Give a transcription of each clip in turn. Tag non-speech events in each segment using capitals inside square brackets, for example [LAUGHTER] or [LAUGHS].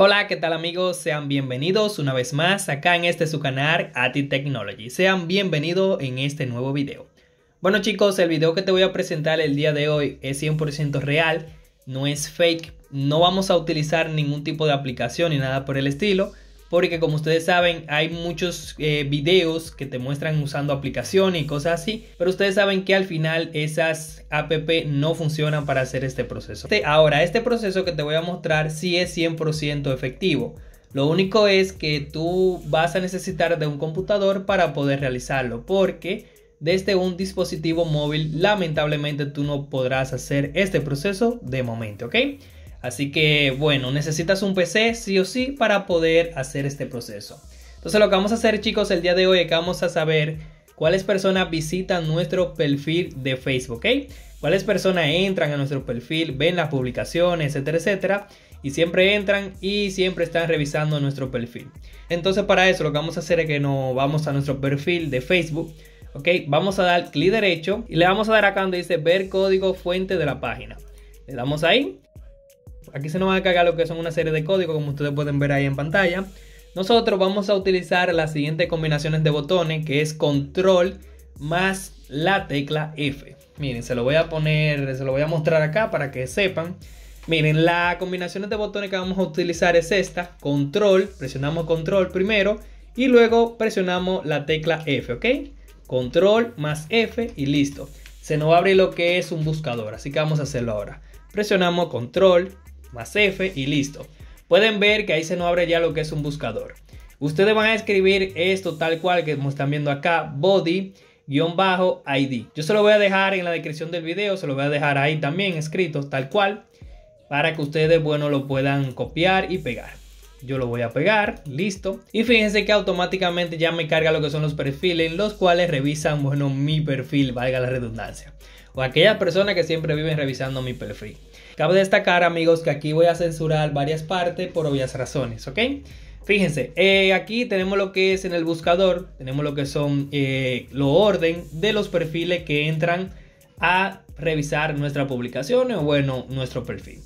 Hola, ¿qué tal amigos? Sean bienvenidos una vez más acá en este su canal ATI Technology. Sean bienvenidos en este nuevo video. Bueno chicos, el video que te voy a presentar el día de hoy es 100% real, no es fake, no vamos a utilizar ningún tipo de aplicación ni nada por el estilo, porque como ustedes saben hay muchos eh, videos que te muestran usando aplicaciones y cosas así, pero ustedes saben que al final esas app no funcionan para hacer este proceso. ahora, este proceso que te voy a mostrar sí es 100% efectivo. Lo único es que tú vas a necesitar de un computador para poder realizarlo, porque desde un dispositivo móvil lamentablemente tú no podrás hacer este proceso de momento, ¿ok? Así que bueno, necesitas un PC sí o sí para poder hacer este proceso. Entonces lo que vamos a hacer chicos el día de hoy es que vamos a saber cuáles personas visitan nuestro perfil de Facebook, ¿ok? Cuáles personas entran a nuestro perfil, ven las publicaciones, etcétera, etcétera. Y siempre entran y siempre están revisando nuestro perfil. Entonces para eso lo que vamos a hacer es que nos vamos a nuestro perfil de Facebook. Ok, vamos a dar clic derecho y le vamos a dar acá donde dice ver código fuente de la página. Le damos ahí Aquí se nos va a cargar lo que son una serie de códigos, como ustedes pueden ver ahí en pantalla. Nosotros vamos a utilizar las siguientes combinaciones de botones, que es control más la tecla F. Miren, se lo voy a poner, se lo voy a mostrar acá para que sepan. Miren, las combinaciones de botones que vamos a utilizar es esta, control, presionamos control primero y luego presionamos la tecla F, ¿ok? Control más F y listo. Se nos abre lo que es un buscador, así que vamos a hacerlo ahora. Presionamos control, más F y listo. Pueden ver que ahí se nos abre ya lo que es un buscador. Ustedes van a escribir esto tal cual que están viendo acá, body ID. Yo se lo voy a dejar en la descripción del video, se lo voy a dejar ahí también escrito tal cual para que ustedes, bueno, lo puedan copiar y pegar. Yo lo voy a pegar, listo. Y fíjense que automáticamente ya me carga lo que son los perfiles, los cuales revisan, bueno, mi perfil, valga la redundancia. O aquellas personas que siempre viven revisando mi perfil. Cabe destacar, amigos, que aquí voy a censurar varias partes por obvias razones, ¿ok? Fíjense, eh, aquí tenemos lo que es en el buscador, tenemos lo que son eh, lo orden de los perfiles que entran a revisar nuestra publicación o bueno, nuestro perfil.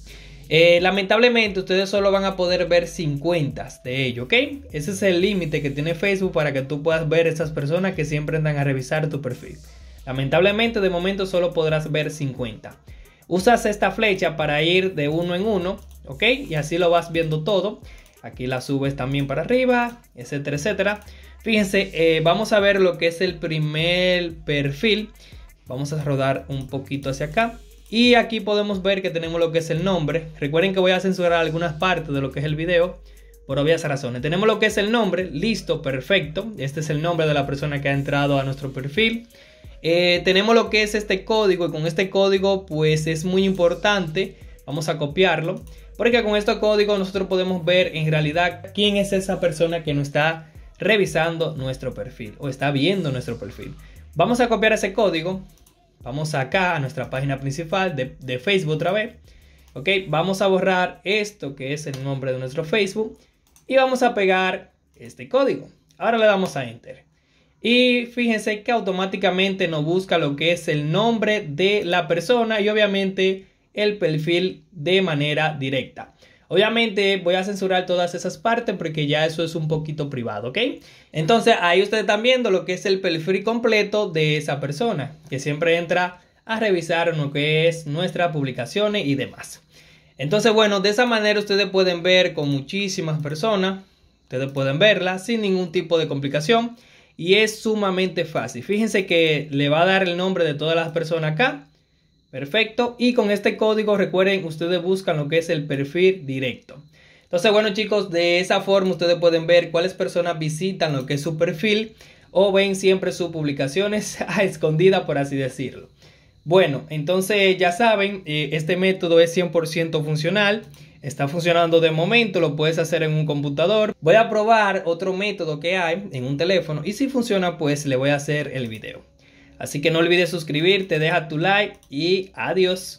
Eh, lamentablemente ustedes solo van a poder ver 50 de ellos, ¿ok? Ese es el límite que tiene Facebook para que tú puedas ver esas personas que siempre andan a revisar tu perfil. Lamentablemente de momento solo podrás ver 50. Usas esta flecha para ir de uno en uno, ¿ok? Y así lo vas viendo todo. Aquí la subes también para arriba, etcétera, etcétera. Fíjense, eh, vamos a ver lo que es el primer perfil. Vamos a rodar un poquito hacia acá. Y aquí podemos ver que tenemos lo que es el nombre. Recuerden que voy a censurar algunas partes de lo que es el video por obvias razones. Tenemos lo que es el nombre, listo, perfecto. Este es el nombre de la persona que ha entrado a nuestro perfil. Eh, tenemos lo que es este código y con este código pues es muy importante. Vamos a copiarlo. Porque con este código nosotros podemos ver en realidad quién es esa persona que nos está revisando nuestro perfil o está viendo nuestro perfil. Vamos a copiar ese código. Vamos acá a nuestra página principal de, de Facebook otra vez. Ok, vamos a borrar esto que es el nombre de nuestro Facebook y vamos a pegar este código. Ahora le damos a Enter. Y fíjense que automáticamente nos busca lo que es el nombre de la persona y obviamente el perfil de manera directa. Obviamente voy a censurar todas esas partes porque ya eso es un poquito privado, ¿ok? Entonces ahí ustedes están viendo lo que es el perfil completo de esa persona que siempre entra a revisar lo que es nuestras publicaciones y demás. Entonces bueno, de esa manera ustedes pueden ver con muchísimas personas, ustedes pueden verlas sin ningún tipo de complicación. Y es sumamente fácil. Fíjense que le va a dar el nombre de todas las personas acá. Perfecto. Y con este código, recuerden, ustedes buscan lo que es el perfil directo. Entonces, bueno chicos, de esa forma ustedes pueden ver cuáles personas visitan lo que es su perfil o ven siempre sus publicaciones [LAUGHS] a escondida, por así decirlo. Bueno, entonces ya saben, eh, este método es 100% funcional. Está funcionando de momento, lo puedes hacer en un computador. Voy a probar otro método que hay en un teléfono y si funciona pues le voy a hacer el video. Así que no olvides suscribirte, deja tu like y adiós.